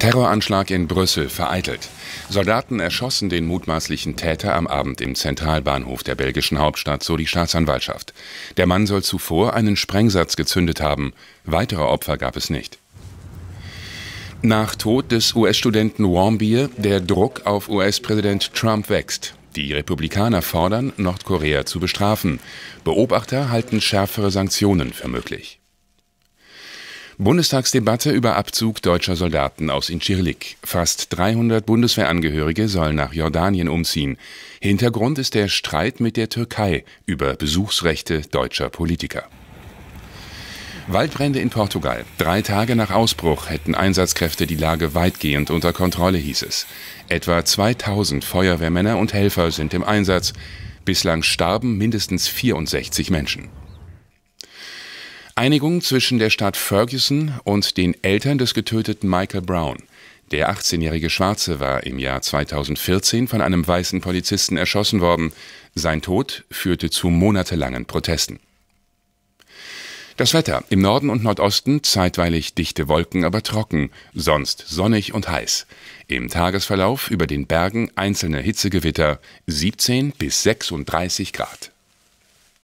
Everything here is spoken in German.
Terroranschlag in Brüssel vereitelt. Soldaten erschossen den mutmaßlichen Täter am Abend im Zentralbahnhof der belgischen Hauptstadt, so die Staatsanwaltschaft. Der Mann soll zuvor einen Sprengsatz gezündet haben. Weitere Opfer gab es nicht. Nach Tod des US-Studenten Warmbier, der Druck auf US-Präsident Trump wächst. Die Republikaner fordern, Nordkorea zu bestrafen. Beobachter halten schärfere Sanktionen für möglich. Bundestagsdebatte über Abzug deutscher Soldaten aus Incirlik. Fast 300 Bundeswehrangehörige sollen nach Jordanien umziehen. Hintergrund ist der Streit mit der Türkei über Besuchsrechte deutscher Politiker. Waldbrände in Portugal. Drei Tage nach Ausbruch hätten Einsatzkräfte die Lage weitgehend unter Kontrolle, hieß es. Etwa 2000 Feuerwehrmänner und Helfer sind im Einsatz. Bislang starben mindestens 64 Menschen. Einigung zwischen der Stadt Ferguson und den Eltern des getöteten Michael Brown. Der 18-jährige Schwarze war im Jahr 2014 von einem weißen Polizisten erschossen worden. Sein Tod führte zu monatelangen Protesten. Das Wetter im Norden und Nordosten zeitweilig dichte Wolken, aber trocken, sonst sonnig und heiß. Im Tagesverlauf über den Bergen einzelne Hitzegewitter 17 bis 36 Grad.